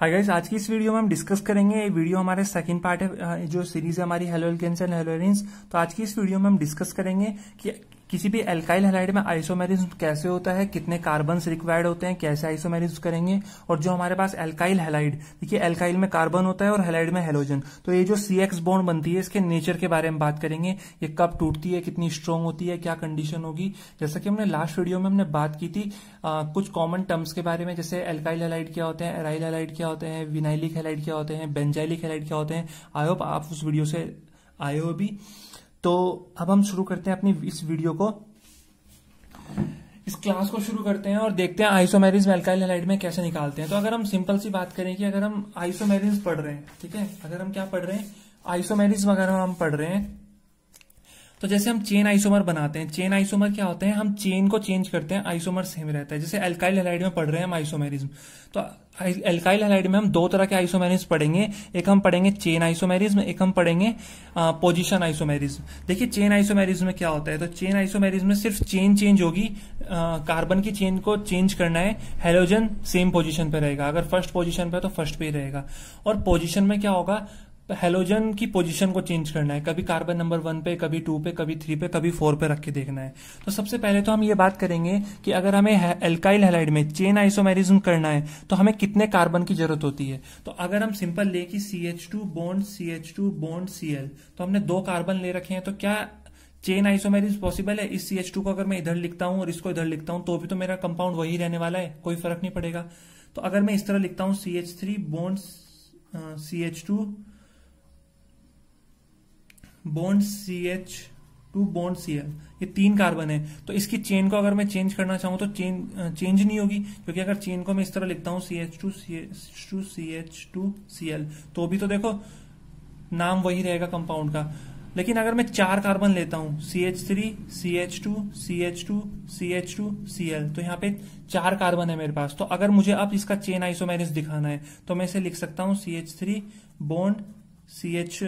hi guys आज की इस वीडियो में हम डिस्कस करेंगे ये वीडियो हमारे सेकंड पार्ट है जो सीरीज है हमारी हेलोल कैंसर एंड हेलोरिन्स तो आज की इस वीडियो में हम डिस्कस करेंगे कि किसी भी एल्काइल हेलाइड में आइसोमेरिज कैसे होता है कितने कार्बन रिक्वायर्ड होते हैं कैसे आइसोमेरिज करेंगे और जो हमारे पास एल्काइल हेलाइड देखिए एल्काइल में कार्बन होता है और हेलाइड में हेलोजन तो ये जो सी एक्स बॉन्ड बनती है इसके नेचर के बारे में बात करेंगे ये कब टूटती है कितनी स्ट्रांग होती है क्या कंडीशन होगी जैसा कि हमने लास्ट वीडियो में हमने बात की थी आ, कुछ कॉमन टर्म्स के बारे में जैसे एल्काइल हेलाइड क्या होते हैं एराइल हेलाइड क्या होते हैं विनाइलिक हेलाइड क्या होते हैं बेंजाइलिक हेलाइड क्या होते हैं आई होप आप उस वीडियो से आए हो भी तो अब हम शुरू करते हैं अपनी इस वीडियो को इस क्लास को शुरू करते हैं और देखते हैं आइसोमेरिज में हेलाइड में कैसे निकालते हैं तो अगर हम सिंपल सी बात करें कि अगर हम आइसोमेरिज पढ़ रहे हैं ठीक है अगर हम क्या पढ़ रहे हैं आइसोमेरिज वगैरह हम पढ़ रहे हैं तो जैसे हम चेन आइसोमर बनाते हैं चेन आइसोमर क्या होते हैं हम चेन को चेंज करते हैं आइसोमर सेम रहता है जैसे एल्काइल हेलाइड में पढ़ रहे हैं हम आइसोमेरिज्म तो एल्काइल हेलाइड में हम दो तरह के आइसोमेरिज्म पढ़ेंगे एक हम पढ़ेंगे चेन आइसोमेरिज्म एक हम पढ़ेंगे पोजिशन आइसोमेरिज्म देखिए चेन आइसोमेरिज्म में क्या होता है तो चेन आइसोमेरिज्म में सिर्फ चेन चेंज होगी कार्बन की चेन को चेंज करना है हेलोजन सेम पोजिशन पे रहेगा अगर फर्स्ट पोजिशन पे तो फर्स्ट पे ही रहेगा और पोजिशन में क्या होगा तो हेलोजन की पोजीशन को चेंज करना है कभी कार्बन नंबर वन पे कभी टू पे कभी थ्री पे कभी फोर पे रख के देखना है तो सबसे पहले तो हम ये बात करेंगे कि अगर हमें एल्काइल हेलाइड में चेन आइसोमेरिज्म करना है तो हमें कितने कार्बन की जरूरत होती है तो अगर हम सिंपल ले कि C H two bond C H two bond C L तो हमने दो कार्बन ले रखे हैं तो क्या चेन आइसोमेरिज पॉसिबल है इस सी एच टू को अगर मैं इधर लिखता हूं और इसको इधर लिखता हूं तो भी तो मेरा कंपाउंड वही रहने वाला है कोई फर्क नहीं पड़ेगा तो अगर मैं इस तरह लिखता हूं C H three bond C H two bond C H two bond C F ये तीन कार्बन है तो इसकी चेन को अगर मैं चेंज करना चाहूँ तो चेन चेंज नहीं होगी क्योंकि अगर चेन को मैं इस तरह लिखता हूँ C H two C H two C H two C L तो भी तो देखो नाम वही रहेगा कंपाउंड का लेकिन अगर मैं चार कार्बन लेता हूं C H three C H two C H two C H two C L तो यहाँ पे चार कार्बन है मेरे पास तो अगर मुझे अब इसका चेन आइसोमेरिस दिखाना है तो मैं इसे लिख सकता हूं C H three bond C H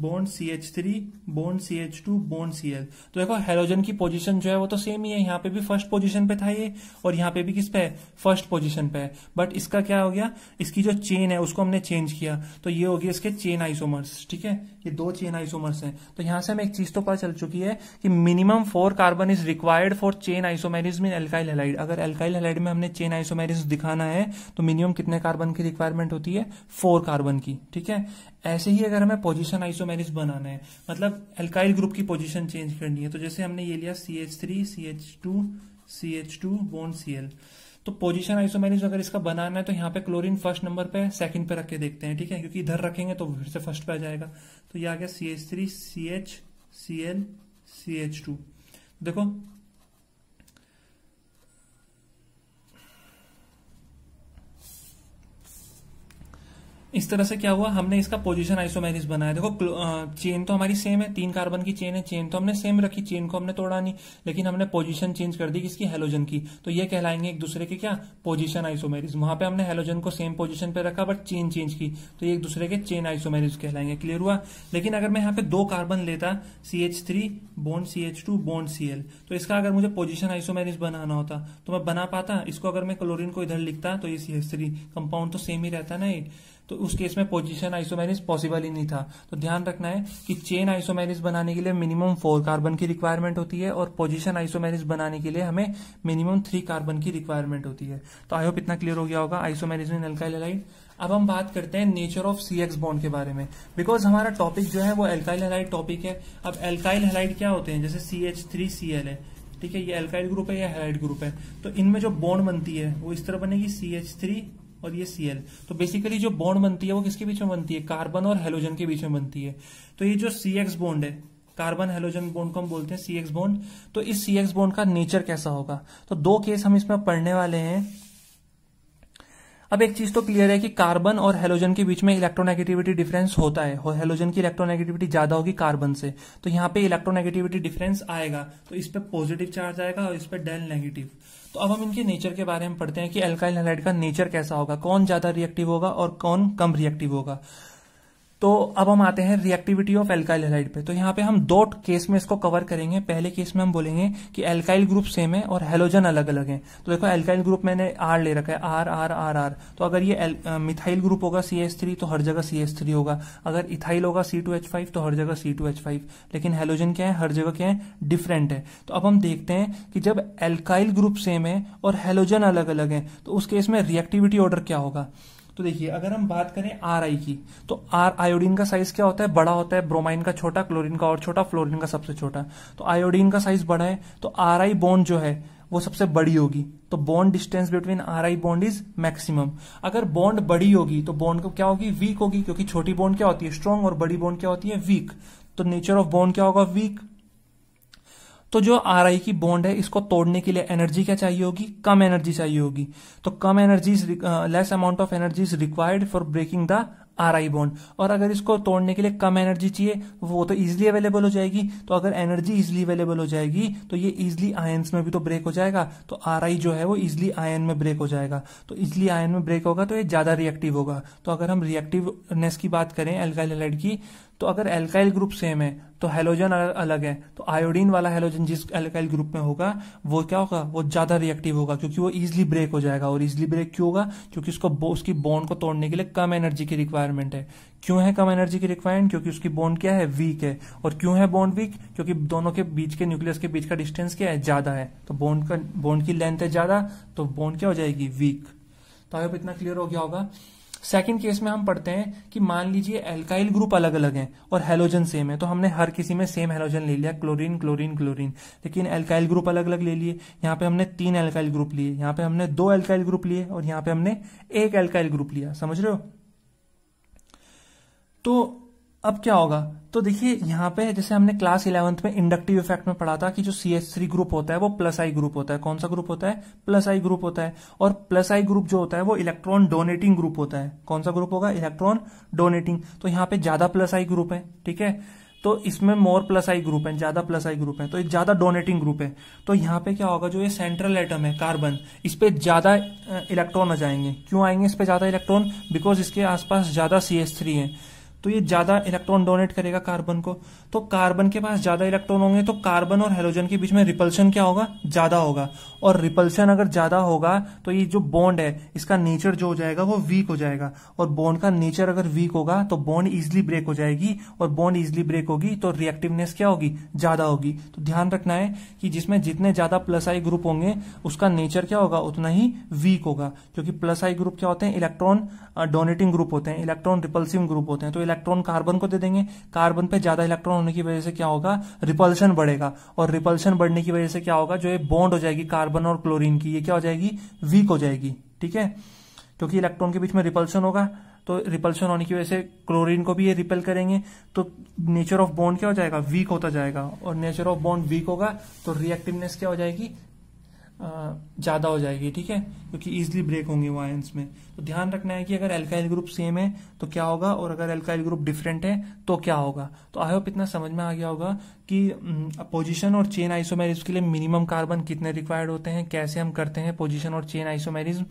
bond C H three bond C H two bond C H तो देखो हेलोजन की पोजीशन जो है वो तो सेम ही है यहाँ पे भी फर्स्ट पोजीशन पे था ये और यहाँ पे भी किस पे है फर्स्ट पोजीशन पे है बट इसका क्या हो गया इसकी जो चेन है उसको हमने चेंज किया तो ये हो गया इसके चेन आइसोमर्स ठीक है ये दो चेन आइसोमर्स हैं तो यहां से हमें एक चीज तो पता चल चुकी है कि minimum four carbon is required for chain isomerism mean alkyl halide अगर एल्काइल हेलाइड में हमने चेन आइसोमेरिज दिखाना है तो मिनिमम कितने कार्बन की रिक्वायरमेंट होती है फोर कार्बन की ठीक है ऐसे ही अगर हमें पोजीशन आइसोमेरिस बनाना है मतलब एल्काइल ग्रुप की पोजीशन चेंज करनी है तो जैसे हमने ये लिया C H three C H two C H two bond C L तो पोजीशन आइसोमेरिस अगर इसका बनाना है तो यहाँ पे क्लोरीन फर्स्ट नंबर पे सेकंड पे रख के देखते हैं ठीक है क्योंकि इधर रखेंगे तो फिर से फर्स्ट पे आ जाएगा तो ये आ गया C H three C H C L C H two देखो इस तरह से क्या हुआ हमने इसका पोजीशन आइसोमेरिस बनाया देखो चेन तो हमारी सेम है तीन कार्बन की चेन है चेन तो हमने सेम रखी चेन को हमने तोड़ा नहीं लेकिन हमने पोजीशन चेंज कर दी किसकी हेलोजन की तो ये कहलाएंगे एक दूसरे के क्या पोजीशन आइसोमेरिस वहां पे हमने हेलोजन को सेम पोजीशन पे रखा बट चेन चेंज की तो ये एक दूसरे के चेन आइसोमेरिस कहलाएंगे क्लियर हुआ लेकिन अगर मैं यहाँ पे दो कार्बन लेता C H three bond C H two bond C L तो इसका अगर मुझे पोजिशन आइसोमेरिस बनाना होता तो मैं बना पाता इसको अगर मैं क्लोरिन को इधर लिखता तो ये सी एच थ्री कंपाउंड तो सेम ही रहता ना तो उस केस में पोजीशन आइसोमेरिस पॉसिबल ही नहीं था तो ध्यान रखना है कि चेन आइसोमेरिस बनाने के लिए मिनिमम फोर कार्बन की रिक्वायरमेंट होती है और पोजीशन आइसोमेरिस बनाने के लिए हमें मिनिमम थ्री कार्बन की रिक्वायरमेंट होती है तो आई होप इतना क्लियर हो गया होगा आइसोमेरिस में नलका अब हम बात करते हैं nature of C X bond के बारे में बिकॉज हमारा टॉपिक जो है वो एल्काइल हेलाइट टॉपिक है अब एल्काइल हेलाइट क्या होते हैं जैसे C H three C L है ठीक है ये एल्काइल ग्रुप है या हेलाइट ग्रुप है तो इनमें जो बॉन्ड बनती है वो इस तरह बनेगी सी एच थ्री और ये Cl तो बेसिकली जो बॉन्ड बनती है वो किसके बीच में बनती है कार्बन और हेलोजन के बीच में बनती है तो ये जो एक्स बॉन्ड है कार्बन हेलोजन बॉन्ड को हम बोलते हैं सी एक्स बॉन्ड तो इस सी एक्स बॉन्ड का नेचर कैसा होगा तो दो केस हम इसमें पढ़ने वाले हैं अब एक चीज तो क्लियर है कि कार्बन और हेलोजन के बीच में इलेक्ट्रोनेगेटिविटी डिफरेंस होता है और हेलोजन की इलेक्ट्रोनेगेटिविटी ज्यादा होगी कार्बन से तो यहाँ पे इलेक्ट्रोनेगेटिविटी डिफरेंस आएगा तो इस पर पॉजिटिव चार्ज आएगा और इस पर डेल नेगेटिव तो अब हम इनके नेचर के बारे में पढ़ते हैं कि एल्काइल हेलाइड का नेचर कैसा होगा कौन ज्यादा रिएक्टिव होगा और कौन कम रिएक्टिव होगा तो अब हम आते हैं रिएक्टिविटी ऑफ एल्काइल हेलाइड पे तो यहाँ पे हम दो केस में इसको कवर करेंगे पहले केस में हम बोलेंगे कि एल्काइल ग्रुप सेम है और हेलोजन अलग अलग है तो देखो एल्काइल ग्रुप मैंने आर ले रखा है आर आर आर आर तो अगर ये मिथाइल ग्रुप होगा सी एस थ्री तो हर जगह सी एस थ्री होगा अगर इथाइल होगा सी टू एच फाइव तो हर जगह सी टू एच फाइव लेकिन हेलोजन क्या है हर जगह क्या है डिफरेंट है तो अब हम देखते हैं कि जब एल्काइल ग्रुप सेम है और हेलोजन अलग अलग है तो उस केस में रिएक्टिविटी ऑर्डर क्या होगा तो देखिए अगर हम बात करें आर आई की तो आर आयोडीन का साइज क्या होता है बड़ा होता है ब्रोमाइन का छोटा क्लोरीन का और छोटा फ्लोरीन का सबसे छोटा तो आयोडीन का साइज बड़ा है तो आर आई बॉन्ड जो है वो सबसे बड़ी होगी तो bond distance between R I bond is maximum अगर बॉन्ड बड़ी होगी तो बॉन्ड को क्या होगी वीक होगी क्योंकि छोटी बॉन्ड क्या होती है स्ट्रॉन्ग और बड़ी बॉन्ड क्या होती है वीक तो नेचर ऑफ बॉन्ड क्या होगा वीक तो जो आर आई की बॉन्ड है इसको तोड़ने के लिए एनर्जी क्या चाहिए होगी कम एनर्जी चाहिए होगी तो कम energy less amount of energy is required for breaking the R I bond और अगर इसको तोड़ने के लिए कम एनर्जी चाहिए वो तो इजिली अवेलेबल हो जाएगी तो अगर एनर्जी इजिली अवेलेबल हो जाएगी तो ये इजिली आयन्स में भी तो ब्रेक हो जाएगा तो आर आई जो है वो इजिली आयन में ब्रेक हो जाएगा तो इजिली आयन में ब्रेक होगा तो ये ज्यादा रिएक्टिव होगा तो अगर हम रिएक्टिवनेस की बात करें एल्काइल की तो अगर एल्काइल ग्रुप सेम है तो हेलोजन अलग है तो आयोडीन वाला हेलोजन जिस एल्काइल ग्रुप में होगा वो क्या होगा वो ज्यादा रिएक्टिव होगा क्योंकि वो इजिली ब्रेक हो जाएगा और इजिली ब्रेक क्यों होगा क्योंकि उसको उसकी बॉन्ड को तोड़ने के लिए कम एनर्जी की रिक्वायरमेंट है क्यों है कम एनर्जी की रिक्वायरमेंट क्योंकि उसकी बॉन्ड क्या है वीक है और क्यों है बॉन्ड वीक क्योंकि दोनों के बीच के न्यूक्लियस के बीच का डिस्टेंस क्या है ज्यादा है तो बॉन्ड का बॉन्ड की लेंथ है ज्यादा तो बॉन्ड क्या हो जाएगी वीक तो आई इतना क्लियर हो गया होगा सेकंड केस में हम पढ़ते हैं कि मान लीजिए एल्काइल ग्रुप अलग अलग हैं और हेलोजन सेम है तो हमने हर किसी में सेम हेलोजन ले लिया क्लोरीन क्लोरीन क्लोरीन लेकिन एल्काइल ग्रुप अलग अलग ले लिए यहाँ पे हमने तीन एल्काइल ग्रुप लिए यहाँ पे हमने दो एल्काइल ग्रुप लिए और यहाँ पे हमने एक एल्काइल ग्रुप लिया समझ रहे हो तो अब क्या होगा तो देखिए यहाँ पे जैसे हमने क्लास इलेवंथ में इंडक्टिव इफेक्ट में पढ़ा था कि जो सी एस थ्री ग्रुप होता है वो प्लस आई ग्रुप होता है कौन सा ग्रुप होता है प्लस आई ग्रुप होता है और प्लस आई ग्रुप जो होता है वो इलेक्ट्रॉन डोनेटिंग ग्रुप होता है कौन सा ग्रुप होगा इलेक्ट्रॉन डोनेटिंग तो यहाँ पे ज्यादा प्लस आई ग्रुप है ठीक है तो इसमें मोर प्लस आई ग्रुप है ज्यादा प्लस आई ग्रुप है तो ज्यादा डोनेटिंग ग्रुप है तो यहाँ पे क्या होगा जो ये सेंट्रल एटम है कार्बन इस पे ज्यादा इलेक्ट्रॉन आ जाएंगे क्यों आएंगे इस पे ज्यादा इलेक्ट्रॉन बिकॉज इसके आसपास ज्यादा सी एस थ्री है तो ये ज्यादा इलेक्ट्रॉन डोनेट करेगा कार्बन को तो कार्बन के पास ज्यादा इलेक्ट्रॉन होंगे तो कार्बन और हेलोजन के बीच में रिपल्शन क्या होगा ज्यादा होगा और रिपल्शन अगर ज्यादा होगा तो ये जो बॉन्ड है इसका नेचर जो हो जाएगा वो वीक हो जाएगा और बॉन्ड का नेचर अगर वीक होगा तो बॉन्ड इजिली ब्रेक हो जाएगी और बॉन्ड इजिली ब्रेक होगी तो रिएक्टिवनेस क्या होगी ज्यादा होगी तो ध्यान रखना है कि जिसमें जितने ज्यादा प्लस आई ग्रुप होंगे उसका नेचर क्या होगा उतना ही वीक होगा क्योंकि प्लस आई ग्रुप क्या होते हैं इलेक्ट्रॉन डोनेटिंग ग्रुप होते हैं इलेक्ट्रॉन रिपल्सिव ग्रुप होते हैं तो इलेक्ट्रॉन कार्बन को दे देंगे कार्बन पे ज्यादा इलेक्ट्रॉन होने की वजह से क्या होगा रिपल्शन बढ़ेगा और रिपल्शन बढ़ने की वजह से क्या होगा जो ये बॉन्ड हो जाएगी कार्बन और क्लोरीन की ये क्या हो जाएगी वीक हो जाएगी ठीक है क्योंकि इलेक्ट्रॉन के बीच में रिपल्शन होगा तो रिपल्शन होने की वजह से क्लोरीन को भी ये रिपेल करेंगे तो नेचर ऑफ बॉन्ड क्या हो जाएगा वीक होता जाएगा और नेचर ऑफ बॉन्ड वीक होगा तो रिएक्टिवनेस क्या हो जाएगी ज़्यादा हो जाएगी ठीक है क्योंकि इजिली ब्रेक होंगे वो आयंस में तो ध्यान रखना है कि अगर एल्काइल ग्रुप सेम है तो क्या होगा और अगर एल्काइल ग्रुप डिफरेंट है तो क्या होगा तो आई होप इतना समझ में आ गया होगा कि पोजीशन और चेन आइसोमेरिज के लिए मिनिमम कार्बन कितने रिक्वायर्ड होते हैं कैसे हम करते हैं पोजिशन और चेन आइसोमेरिज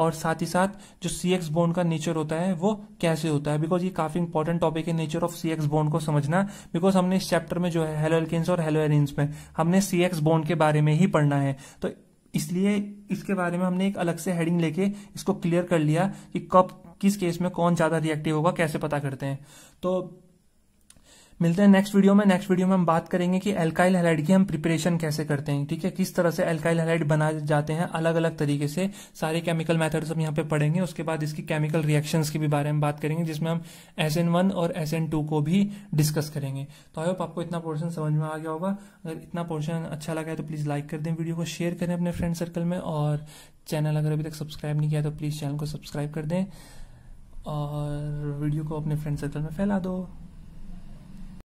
और साथ ही साथ जो सी एक्स बोन का नेचर होता है वो कैसे होता है बिकॉज ये काफी इंपॉर्टेंट टॉपिक है nature of C X bond को समझना बिकॉज हमने इस चैप्टर में जो है हेलो एल्किस और हेलो एरिन्स में हमने सी एक्स बोन के बारे में ही पढ़ना है तो इसलिए इसके बारे में हमने एक अलग से हेडिंग लेके इसको क्लियर कर लिया कि कब किस केस में कौन ज्यादा रिएक्टिव होगा कैसे पता करते हैं तो मिलते हैं नेक्स्ट वीडियो में नेक्स्ट वीडियो में हम बात करेंगे कि एल्काइल हेलाइड की हम प्रिपरेशन कैसे करते हैं ठीक है किस तरह से एल्काइल हेलाइड बनाए जाते हैं अलग अलग तरीके से सारे केमिकल मेथड्स हम यहाँ पे पढ़ेंगे उसके बाद इसकी केमिकल रिएक्शन के भी बारे में बात करेंगे जिसमें हम एस और एस को भी डिस्कस करेंगे तो आई होप आपको इतना पोर्शन समझ में आ गया होगा अगर इतना पोर्शन अच्छा लगा है तो प्लीज लाइक कर दें वीडियो को शेयर करें अपने फ्रेंड सर्कल में और चैनल अगर अभी तक सब्सक्राइब नहीं किया तो प्लीज चैनल को सब्सक्राइब कर दें और वीडियो को अपने फ्रेंड सर्कल में फैला दो